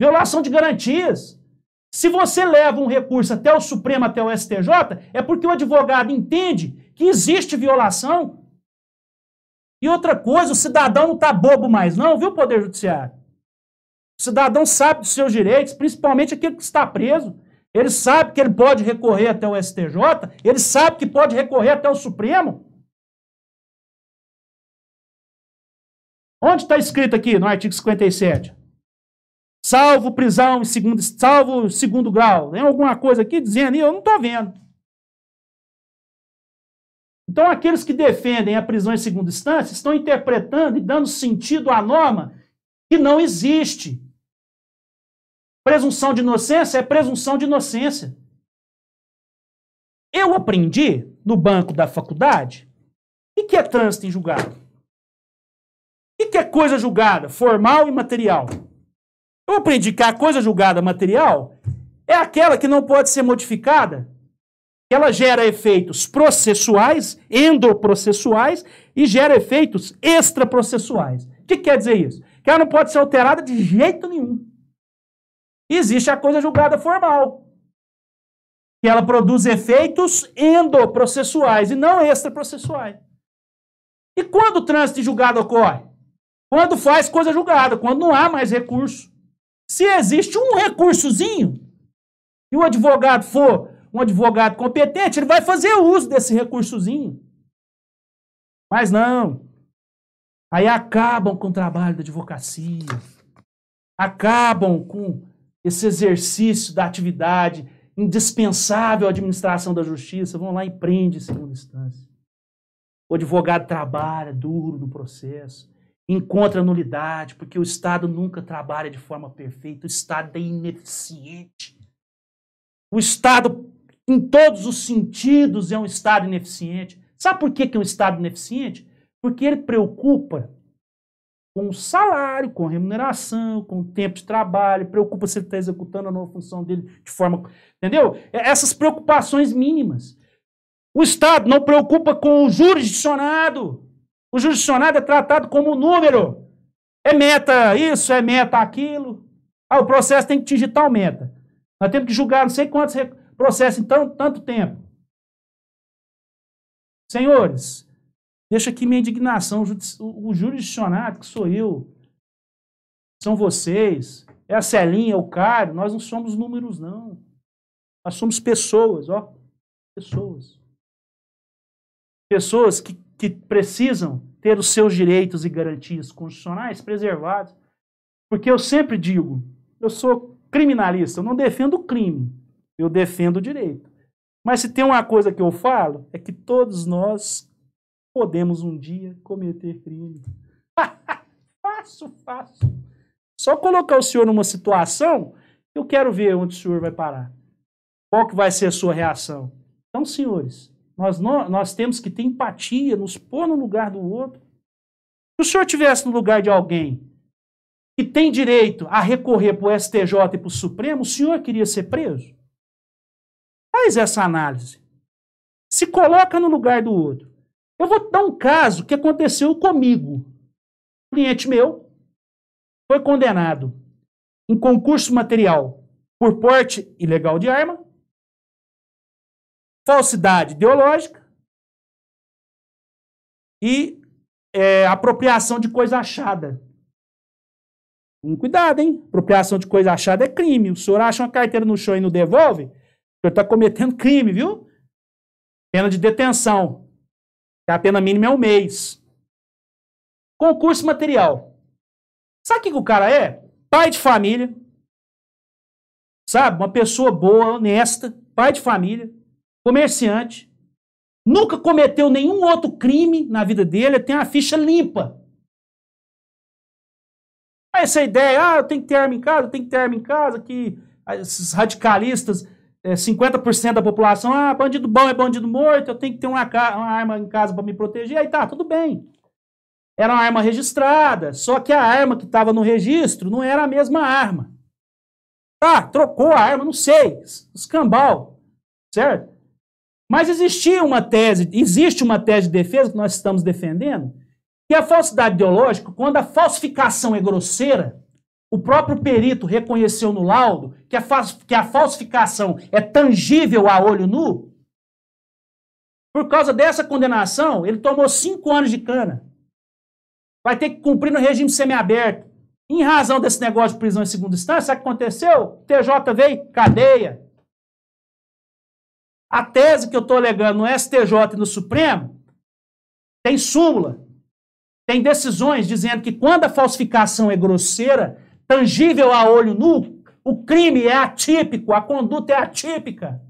Violação de garantias. Se você leva um recurso até o Supremo, até o STJ, é porque o advogado entende que existe violação. E outra coisa, o cidadão não está bobo mais, não, viu, Poder Judiciário? O cidadão sabe dos seus direitos, principalmente aquele que está preso. Ele sabe que ele pode recorrer até o STJ, ele sabe que pode recorrer até o Supremo. Onde está escrito aqui no artigo 57? Salvo prisão em segundo, salvo segundo grau. Tem alguma coisa aqui dizendo, e eu não estou vendo. Então, aqueles que defendem a prisão em segunda instância estão interpretando e dando sentido à norma que não existe. Presunção de inocência é presunção de inocência. Eu aprendi no banco da faculdade o que é trânsito em julgado. O que é coisa julgada, formal e material. Eu aprendi que a coisa julgada material é aquela que não pode ser modificada. Ela gera efeitos processuais, endoprocessuais e gera efeitos extraprocessuais. O que quer dizer isso? Que ela não pode ser alterada de jeito nenhum existe a coisa julgada formal, que ela produz efeitos endoprocessuais e não extraprocessuais. E quando o trânsito de julgado ocorre? Quando faz coisa julgada, quando não há mais recurso. Se existe um recursozinho e o advogado for um advogado competente, ele vai fazer uso desse recursozinho. Mas não. Aí acabam com o trabalho da advocacia, acabam com esse exercício da atividade indispensável à administração da justiça, vão lá e prende em segunda instância. O advogado trabalha duro no processo, encontra nulidade, porque o Estado nunca trabalha de forma perfeita, o Estado é ineficiente. O Estado, em todos os sentidos, é um Estado ineficiente. Sabe por que, que é um Estado ineficiente? Porque ele preocupa com salário, com remuneração, com tempo de trabalho, preocupa se ele está executando a nova função dele de forma. Entendeu? É, essas preocupações mínimas. O Estado não preocupa com o jurisdicionado. O jurisdicionado é tratado como número. É meta isso, é meta aquilo. Ah, o processo tem que atingir tal meta. Nós temos que julgar não sei quantos processos em tanto tempo. Senhores, Deixa aqui minha indignação. O jurisdicionado, que sou eu, são vocês, é a Celinha, é o Cário, nós não somos números, não. Nós somos pessoas, ó. Pessoas. Pessoas que, que precisam ter os seus direitos e garantias constitucionais preservados. Porque eu sempre digo, eu sou criminalista, eu não defendo o crime, eu defendo o direito. Mas se tem uma coisa que eu falo, é que todos nós Podemos um dia cometer crime. fácil, fácil. Só colocar o senhor numa situação, eu quero ver onde o senhor vai parar. Qual que vai ser a sua reação? Então, senhores, nós, não, nós temos que ter empatia, nos pôr no lugar do outro. Se o senhor estivesse no lugar de alguém que tem direito a recorrer para o STJ e para o Supremo, o senhor queria ser preso? Faz essa análise. Se coloca no lugar do outro. Eu vou dar um caso que aconteceu comigo. Um cliente meu foi condenado em concurso material por porte ilegal de arma, falsidade ideológica e é, apropriação de coisa achada. Um cuidado, hein? Apropriação de coisa achada é crime. O senhor acha uma carteira no chão e não devolve, o senhor está cometendo crime, viu? Pena de detenção que a pena mínima é um mês. Concurso material. Sabe o que, que o cara é? Pai de família. Sabe? Uma pessoa boa, honesta, pai de família, comerciante. Nunca cometeu nenhum outro crime na vida dele, tem a ficha limpa essa é ideia, ah, eu tenho que ter arma em casa, eu tenho que ter arma em casa, que esses radicalistas 50% é, da população, ah, bandido bom é bandido morto, eu tenho que ter uma, uma arma em casa para me proteger, aí tá, tudo bem. Era uma arma registrada, só que a arma que estava no registro não era a mesma arma. Tá, trocou a arma, não sei, escambau, certo? Mas existia uma tese, existe uma tese de defesa que nós estamos defendendo, que é a falsidade ideológica, quando a falsificação é grosseira, o próprio perito reconheceu no laudo que a, que a falsificação é tangível a olho nu. Por causa dessa condenação, ele tomou cinco anos de cana. Vai ter que cumprir no regime semiaberto. Em razão desse negócio de prisão em segunda instância, sabe o que aconteceu? TJ veio, cadeia. A tese que eu estou alegando no STJ e no Supremo tem súmula, tem decisões dizendo que quando a falsificação é grosseira, tangível a olho nu, o crime é atípico, a conduta é atípica.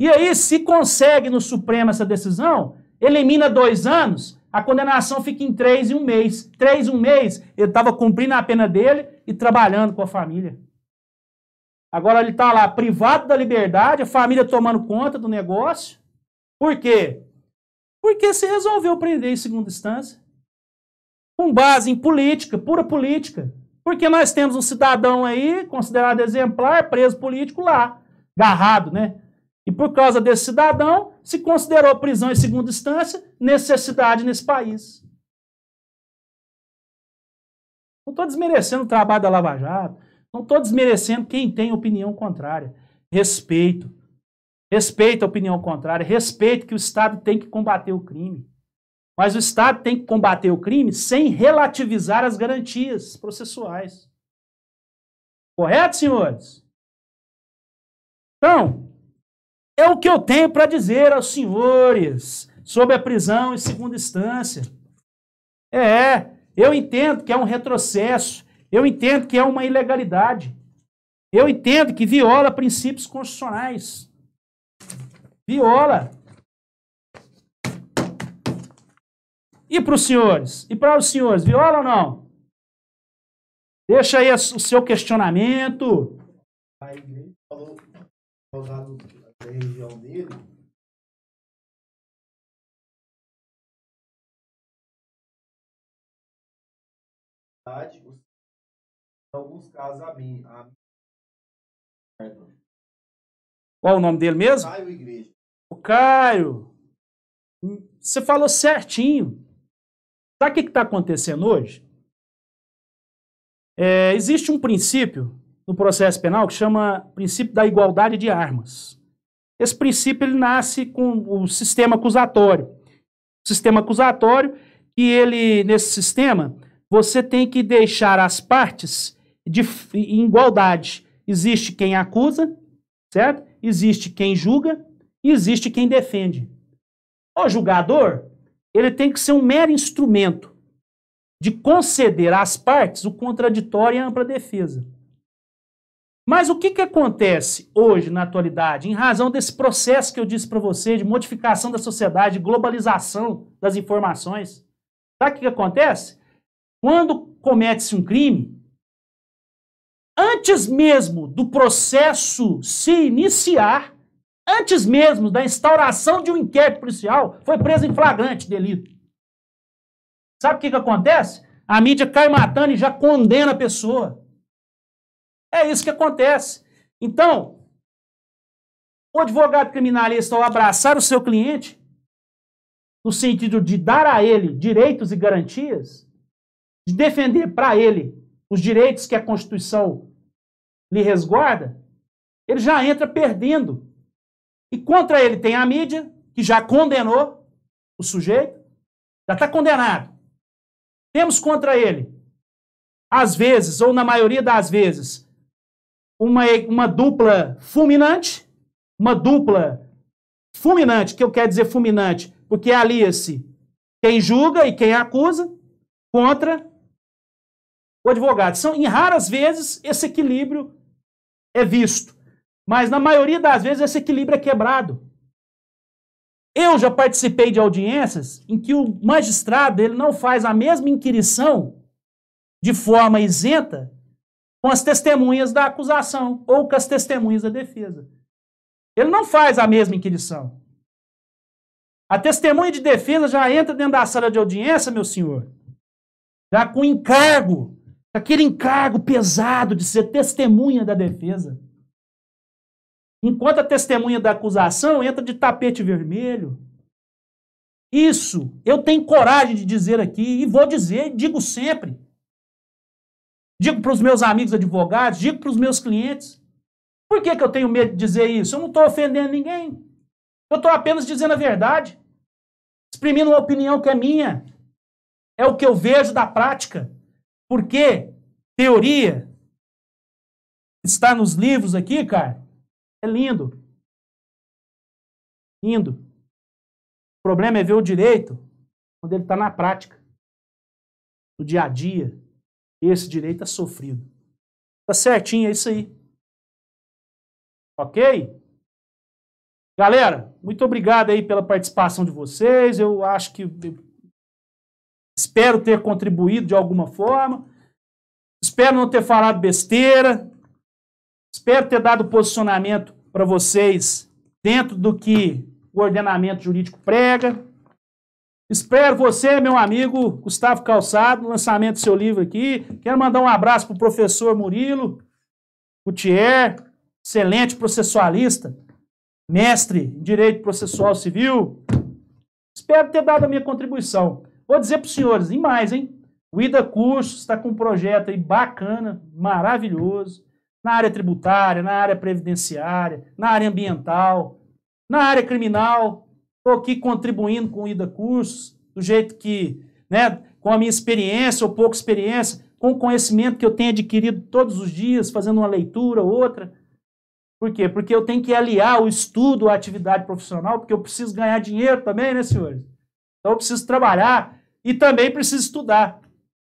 E aí, se consegue no Supremo essa decisão, elimina dois anos, a condenação fica em três e um mês. Três e um mês, ele estava cumprindo a pena dele e trabalhando com a família. Agora ele está lá privado da liberdade, a família tomando conta do negócio. Por quê? Porque se resolveu prender em segunda instância com base em política, pura política. Porque nós temos um cidadão aí, considerado exemplar, preso político lá, garrado, né? E por causa desse cidadão, se considerou prisão em segunda instância necessidade nesse país. Não estou desmerecendo o trabalho da Lava Jato, não estou desmerecendo quem tem opinião contrária. Respeito. Respeito a opinião contrária, respeito que o Estado tem que combater o crime. Mas o Estado tem que combater o crime sem relativizar as garantias processuais. Correto, senhores? Então, é o que eu tenho para dizer aos senhores sobre a prisão em segunda instância. É, eu entendo que é um retrocesso, eu entendo que é uma ilegalidade, eu entendo que viola princípios constitucionais. Viola. E para os senhores? E para os senhores, viola ou não? Deixa aí o seu questionamento. A igreja falou da região dele. Em alguns casos, a mim. A... Qual o nome dele mesmo? Caio Igreja. O Caio. Você falou certinho. Sabe o que está acontecendo hoje? É, existe um princípio no processo penal que chama princípio da igualdade de armas. Esse princípio ele nasce com o sistema acusatório. O sistema acusatório, que ele, nesse sistema, você tem que deixar as partes de, em igualdade. Existe quem acusa, certo? Existe quem julga e existe quem defende. O julgador, ele tem que ser um mero instrumento de conceder às partes o contraditório e a ampla defesa. Mas o que, que acontece hoje, na atualidade, em razão desse processo que eu disse para você, de modificação da sociedade, de globalização das informações? Sabe o que, que acontece? Quando comete-se um crime, antes mesmo do processo se iniciar, antes mesmo da instauração de um inquérito policial, foi preso em flagrante delito. Sabe o que, que acontece? A mídia cai matando e já condena a pessoa. É isso que acontece. Então, o advogado criminalista, ao abraçar o seu cliente, no sentido de dar a ele direitos e garantias, de defender para ele os direitos que a Constituição lhe resguarda, ele já entra perdendo e contra ele tem a mídia, que já condenou o sujeito, já está condenado. Temos contra ele, às vezes, ou na maioria das vezes, uma, uma dupla fulminante, uma dupla fulminante, que eu quero dizer fulminante, porque é alia-se quem julga e quem acusa contra o advogado. São, em raras vezes esse equilíbrio é visto. Mas na maioria das vezes esse equilíbrio é quebrado. Eu já participei de audiências em que o magistrado ele não faz a mesma inquirição de forma isenta com as testemunhas da acusação ou com as testemunhas da defesa. Ele não faz a mesma inquirição. A testemunha de defesa já entra dentro da sala de audiência, meu senhor, já com encargo, aquele encargo pesado de ser testemunha da defesa. Enquanto a testemunha da acusação entra de tapete vermelho. Isso eu tenho coragem de dizer aqui e vou dizer, digo sempre. Digo para os meus amigos advogados, digo para os meus clientes. Por que, que eu tenho medo de dizer isso? Eu não estou ofendendo ninguém. Eu estou apenas dizendo a verdade, exprimindo uma opinião que é minha. É o que eu vejo da prática. Porque teoria está nos livros aqui, cara é lindo. Lindo. O problema é ver o direito quando ele está na prática. No dia a dia, esse direito é sofrido. Tá certinho, é isso aí. Ok? Galera, muito obrigado aí pela participação de vocês. Eu acho que. espero ter contribuído de alguma forma. Espero não ter falado besteira. Espero ter dado posicionamento para vocês dentro do que o ordenamento jurídico prega. Espero você, meu amigo Gustavo Calçado, no lançamento do seu livro aqui. Quero mandar um abraço para o professor Murilo Gutier, excelente processualista, mestre em Direito Processual Civil. Espero ter dado a minha contribuição. Vou dizer para os senhores, e mais, hein? O Ida Cursos está com um projeto aí bacana, maravilhoso na área tributária, na área previdenciária, na área ambiental, na área criminal. Estou aqui contribuindo com o IDA Cursos, do jeito que, né, com a minha experiência ou pouca experiência, com o conhecimento que eu tenho adquirido todos os dias, fazendo uma leitura, outra. Por quê? Porque eu tenho que aliar o estudo à atividade profissional, porque eu preciso ganhar dinheiro também, né, senhores? Então eu preciso trabalhar e também preciso estudar.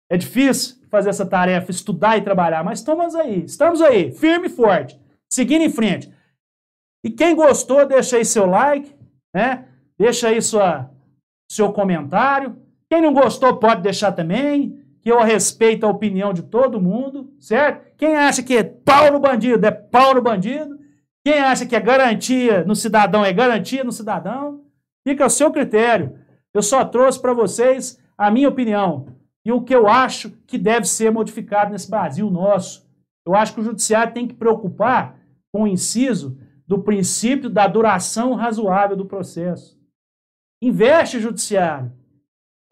É difícil? fazer essa tarefa, estudar e trabalhar, mas estamos aí, estamos aí, firme e forte, seguindo em frente. E quem gostou, deixa aí seu like, né? Deixa aí sua, seu comentário. Quem não gostou, pode deixar também, que eu respeito a opinião de todo mundo, certo? Quem acha que é pau no bandido, é pau no bandido. Quem acha que é garantia no cidadão, é garantia no cidadão. Fica ao seu critério. Eu só trouxe para vocês a minha opinião e o que eu acho que deve ser modificado nesse Brasil nosso. Eu acho que o judiciário tem que preocupar com o inciso do princípio da duração razoável do processo. Investe judiciário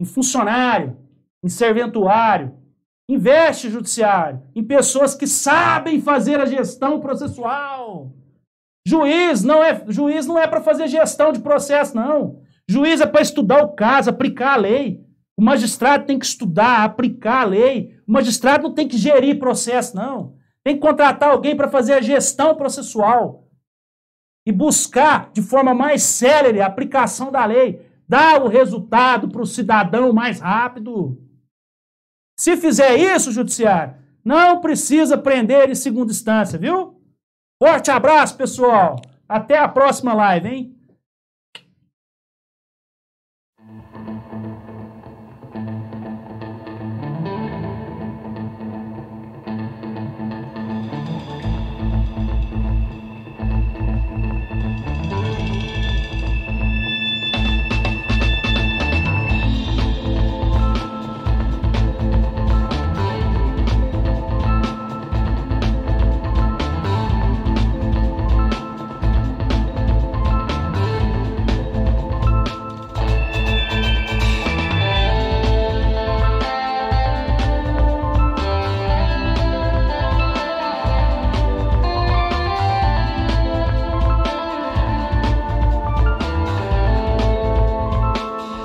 em funcionário, em serventuário, investe judiciário em pessoas que sabem fazer a gestão processual. Juiz não é juiz não é para fazer gestão de processo não. Juiz é para estudar o caso, aplicar a lei. O magistrado tem que estudar, aplicar a lei. O magistrado não tem que gerir processo, não. Tem que contratar alguém para fazer a gestão processual e buscar de forma mais célere a aplicação da lei, dar o resultado para o cidadão mais rápido. Se fizer isso, judiciário, não precisa prender em segunda instância, viu? Forte abraço, pessoal. Até a próxima live, hein?